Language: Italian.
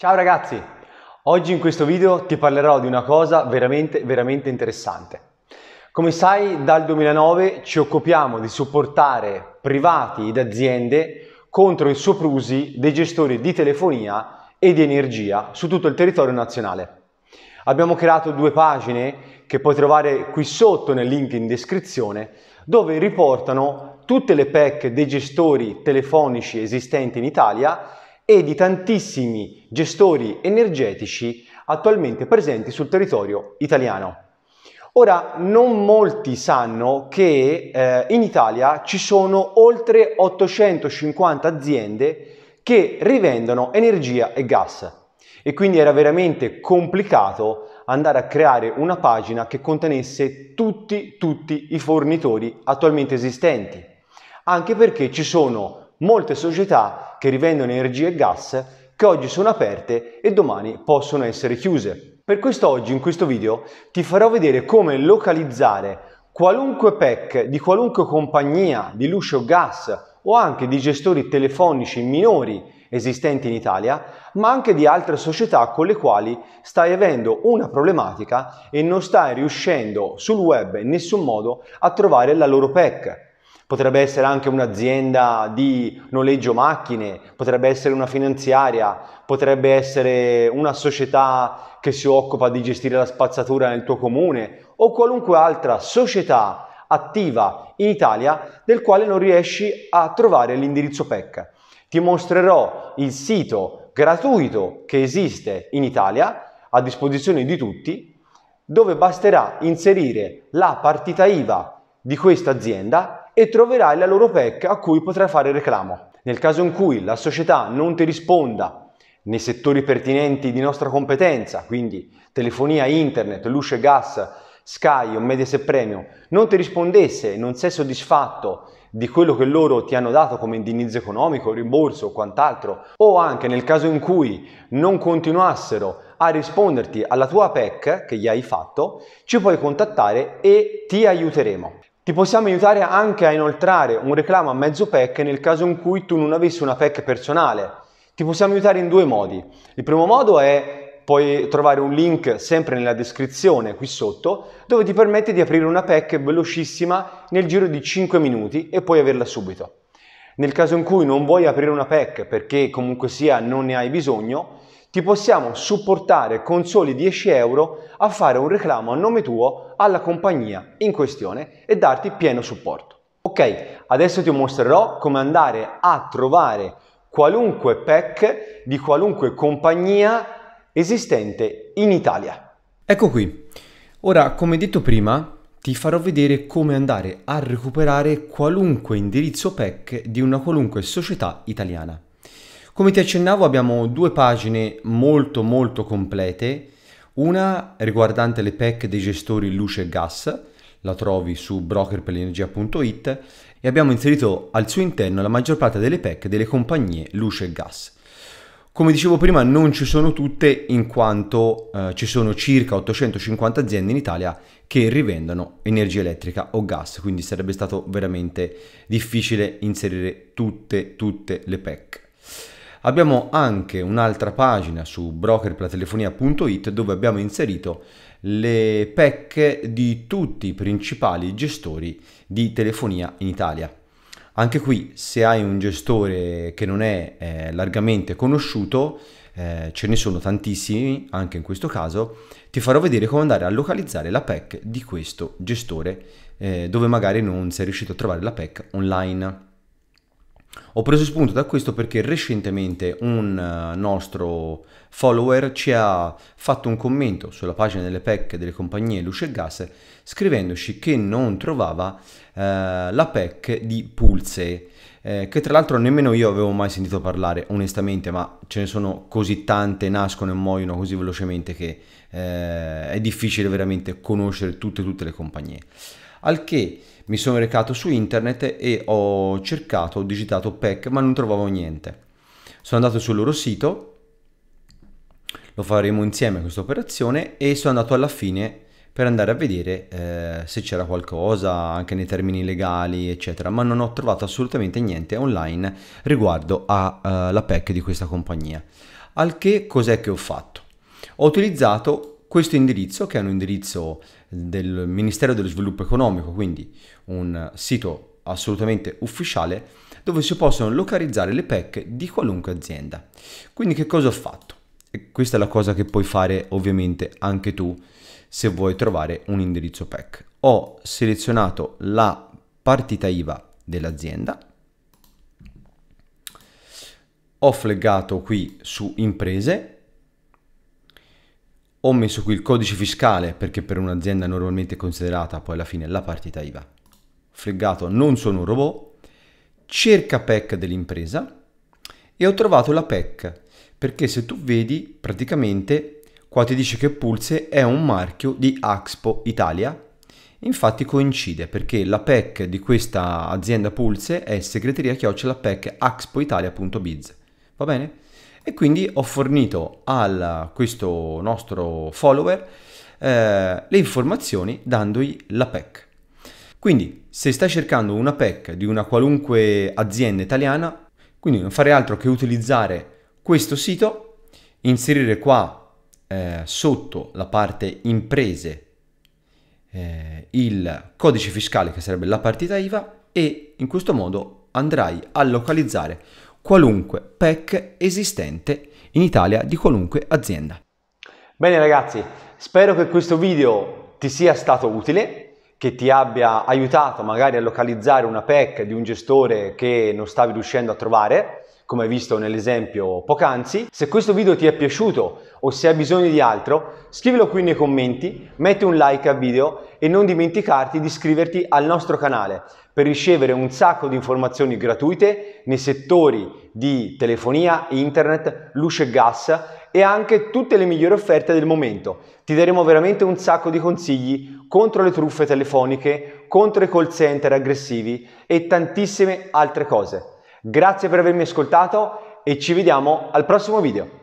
Ciao ragazzi! Oggi in questo video ti parlerò di una cosa veramente veramente interessante. Come sai dal 2009 ci occupiamo di supportare privati ed aziende contro i soprusi dei gestori di telefonia e di energia su tutto il territorio nazionale. Abbiamo creato due pagine che puoi trovare qui sotto nel link in descrizione dove riportano tutte le PEC dei gestori telefonici esistenti in Italia e di tantissimi gestori energetici attualmente presenti sul territorio italiano. Ora, non molti sanno che eh, in Italia ci sono oltre 850 aziende che rivendono energia e gas e quindi era veramente complicato andare a creare una pagina che contenesse tutti, tutti i fornitori attualmente esistenti, anche perché ci sono molte società che rivendono energia e gas che oggi sono aperte e domani possono essere chiuse. Per questo oggi in questo video ti farò vedere come localizzare qualunque PEC di qualunque compagnia di o gas o anche di gestori telefonici minori esistenti in Italia, ma anche di altre società con le quali stai avendo una problematica e non stai riuscendo sul web in nessun modo a trovare la loro PEC potrebbe essere anche un'azienda di noleggio macchine, potrebbe essere una finanziaria, potrebbe essere una società che si occupa di gestire la spazzatura nel tuo comune o qualunque altra società attiva in Italia del quale non riesci a trovare l'indirizzo PEC. Ti mostrerò il sito gratuito che esiste in Italia a disposizione di tutti dove basterà inserire la partita IVA di questa azienda e troverai la loro PEC a cui potrai fare reclamo. Nel caso in cui la società non ti risponda nei settori pertinenti di nostra competenza, quindi telefonia, internet, luce e gas, Sky o Mediaset Premium, non ti rispondesse e non sei soddisfatto di quello che loro ti hanno dato come indennizzo economico, rimborso o quant'altro, o anche nel caso in cui non continuassero a risponderti alla tua PEC che gli hai fatto, ci puoi contattare e ti aiuteremo. Ti possiamo aiutare anche a inoltrare un reclamo a mezzo PEC nel caso in cui tu non avessi una PEC personale. Ti possiamo aiutare in due modi. Il primo modo è puoi trovare un link sempre nella descrizione qui sotto dove ti permette di aprire una PEC velocissima nel giro di 5 minuti e puoi averla subito. Nel caso in cui non vuoi aprire una PEC perché comunque sia non ne hai bisogno, ti possiamo supportare con soli 10 euro a fare un reclamo a nome tuo alla compagnia in questione e darti pieno supporto. Ok, adesso ti mostrerò come andare a trovare qualunque pack di qualunque compagnia esistente in Italia. Ecco qui. Ora, come detto prima, ti farò vedere come andare a recuperare qualunque indirizzo PEC di una qualunque società italiana. Come ti accennavo abbiamo due pagine molto molto complete, una riguardante le PEC dei gestori luce e gas, la trovi su brokerperlenergia.it e abbiamo inserito al suo interno la maggior parte delle PEC delle compagnie luce e gas. Come dicevo prima non ci sono tutte in quanto eh, ci sono circa 850 aziende in Italia che rivendono energia elettrica o gas, quindi sarebbe stato veramente difficile inserire tutte, tutte le PEC. Abbiamo anche un'altra pagina su brokerplatelefonia.it dove abbiamo inserito le PEC di tutti i principali gestori di telefonia in Italia. Anche qui se hai un gestore che non è eh, largamente conosciuto, eh, ce ne sono tantissimi anche in questo caso, ti farò vedere come andare a localizzare la PEC di questo gestore eh, dove magari non sei riuscito a trovare la PEC online. Ho preso spunto da questo perché recentemente un eh, nostro follower ci ha fatto un commento sulla pagina delle PEC delle compagnie luce e gas scrivendoci che non trovava eh, la PEC di Pulse, eh, che tra l'altro nemmeno io avevo mai sentito parlare onestamente, ma ce ne sono così tante, nascono e muoiono così velocemente che eh, è difficile veramente conoscere tutte, tutte le compagnie al che mi sono recato su internet e ho cercato, ho digitato PEC, ma non trovavo niente. Sono andato sul loro sito, lo faremo insieme questa operazione e sono andato alla fine per andare a vedere eh, se c'era qualcosa anche nei termini legali eccetera ma non ho trovato assolutamente niente online riguardo alla uh, PEC di questa compagnia al che cos'è che ho fatto ho utilizzato questo indirizzo, che è un indirizzo del Ministero dello Sviluppo Economico, quindi un sito assolutamente ufficiale, dove si possono localizzare le PEC di qualunque azienda. Quindi che cosa ho fatto? E questa è la cosa che puoi fare ovviamente anche tu se vuoi trovare un indirizzo PEC. Ho selezionato la partita IVA dell'azienda, ho flaggato qui su imprese ho messo qui il codice fiscale perché per un'azienda normalmente considerata poi alla fine la partita IVA. Fregato, non sono un robot. Cerca PEC dell'impresa e ho trovato la PEC perché se tu vedi praticamente qua ti dice che Pulse è un marchio di Axpo Italia Infatti coincide perché la PEC di questa azienda Pulse è segreteria chiocciola pec axpoitalia.biz. Va bene? E quindi ho fornito a questo nostro follower eh, le informazioni dandogli la PEC. Quindi se stai cercando una PEC di una qualunque azienda italiana, quindi non fare altro che utilizzare questo sito, inserire qua eh, sotto la parte imprese eh, il codice fiscale che sarebbe la partita IVA e in questo modo andrai a localizzare qualunque PEC esistente in Italia di qualunque azienda. Bene ragazzi, spero che questo video ti sia stato utile, che ti abbia aiutato magari a localizzare una PEC di un gestore che non stavi riuscendo a trovare come hai visto nell'esempio poc'anzi. Se questo video ti è piaciuto o se hai bisogno di altro, scrivilo qui nei commenti, metti un like al video e non dimenticarti di iscriverti al nostro canale per ricevere un sacco di informazioni gratuite nei settori di telefonia, internet, luce e gas e anche tutte le migliori offerte del momento. Ti daremo veramente un sacco di consigli contro le truffe telefoniche, contro i call center aggressivi e tantissime altre cose. Grazie per avermi ascoltato e ci vediamo al prossimo video.